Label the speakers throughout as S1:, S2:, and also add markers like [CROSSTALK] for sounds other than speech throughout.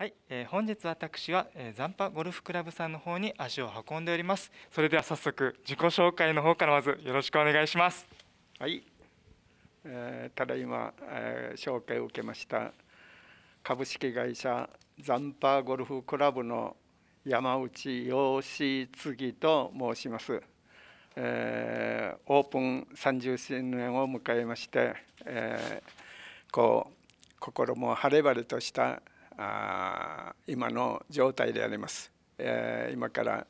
S1: はい、えー、本日私は、えー、ザンパゴルフクラブさんの方に足を運んでおりますそれでは早速自己紹介の方からまずよろしくお願いしますはい、
S2: えー、ただいま、えー、紹介を受けました株式会社ザンパゴルフクラブの山内陽志次と申します、えー、オープン30周年を迎えまして、えー、こう心も晴れ晴れとしたあ今の状態であります。えー、今から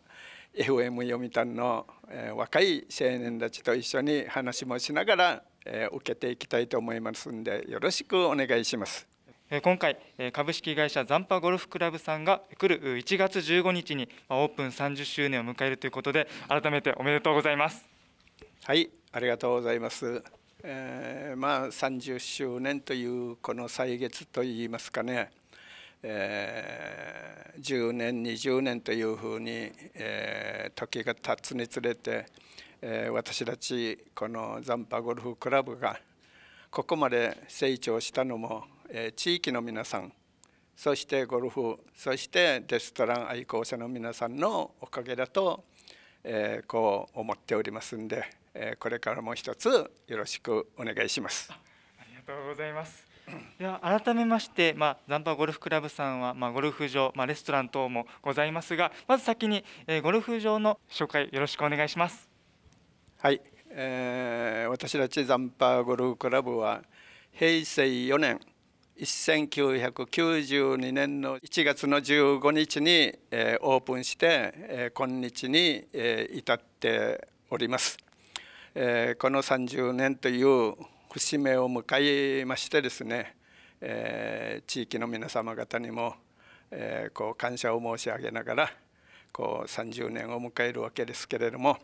S2: FM 読谷の、えー、若い青年たちと一緒に話もしながら、えー、受けていきたいと思いますんでよろしくお願いします。
S1: 今回株式会社ザンパゴルフクラブさんが来る1月15日にオープン30周年を迎えるということ
S2: で改めておめでとうございますはいありがとうございますえー、まあ30周年というこの歳月といいますかねえー、10年20年というふうに、えー、時が経つにつれて、えー、私たちこのザンパゴルフクラブがここまで成長したのも、えー、地域の皆さんそしてゴルフそしてレストラン愛好者の皆さんのおかげだと、えー、こう思っておりますんで、えー、これからも一つよろしくお願いします。あ
S1: りがとうございますでは改めまして、まあ、ナンパゴルフクラブさんは、まあ、ゴルフ場、まあ、レストラン等もございますがまず先に、えー、ゴルフ場の紹介よろしくお願いします。
S2: はい、えー、私たちザンパゴルフクラブは平成4年1992年の1月の15日に、えー、オープンして、えー、今日に、えー、至っております、えー、この30年という節目を迎えましてですね、えー、地域の皆様方にも、えー、こう感謝を申し上げながらこう30年を迎えるわけですけれども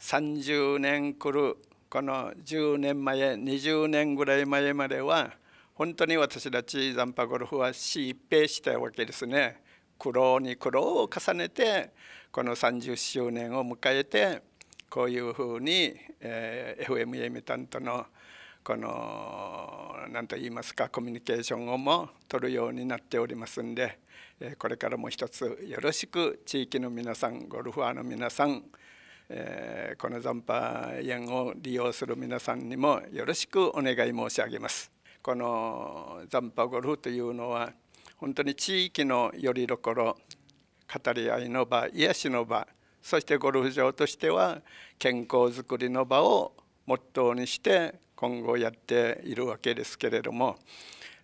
S2: 30年来るこの10年前20年ぐらい前までは本当に私たちザンパゴルフは死一平したわけですね。苦労に苦労を重ねてこの30周年を迎えてこういうふうに、えー、FMA ミタントの、この何と言いますかコミュニケーションをも取るようになっておりますんでこれからも一つよろしく地域の皆さんゴルファーの皆さんえこの残波園を利用する皆さんにもよろしくお願い申し上げます。この残波ゴルフというのは本当に地域のよりどころ語り合いの場癒しの場そしてゴルフ場としては健康づくりの場をモットーにして今後やっているわけですけれども、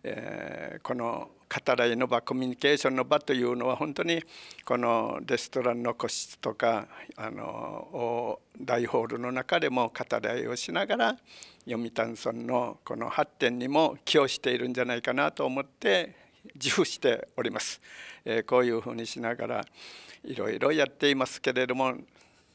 S2: えー、この語らいの場コミュニケーションの場というのは本当にこのレストランの個室とかあの大ホールの中でも語らいをしながら読谷村のこの発展にも寄与しているんじゃないかなと思って自負しております。えー、こういうふうにしながらいろいろやっていますけれども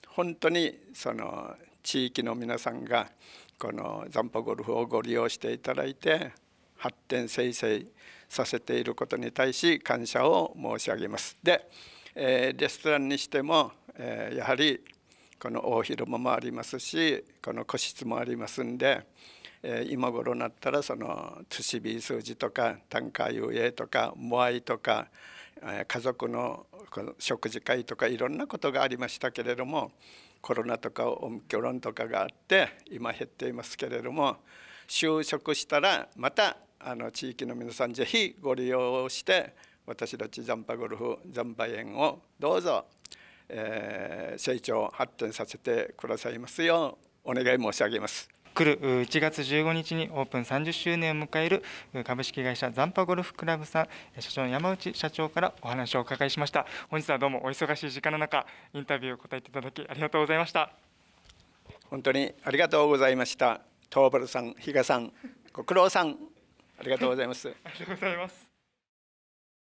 S2: 本当にその地域の皆さんがこの残波ゴルフをご利用していただいて発展生成させていることに対し感謝を申し上げます。で、えー、レストランにしても、えー、やはりこの大広間もありますしこの個室もありますんで、えー、今頃なったらそのツシビー数字とか単価遊泳とかモアイとか家族の食事会とかいろんなことがありましたけれどもコロナとかオミクロンとかがあって今減っていますけれども就職したらまたあの地域の皆さんぜひご利用して私たちジャンパゴルフジャンパ園をどうぞ、えー、成長発展させてくださいますようお願い申し上げます。
S1: 来る1月15日にオープン30周年を迎える株式会社ザンパゴルフクラブさん社長の山内社長からお話をお伺いしました本日はどうもお忙しい時間の中インタビューを答えていただき
S2: ありがとうございました本当にありがとうございました東原さん比嘉さんご苦労さんありがとうございます [LAUGHS]
S1: ありがとうございます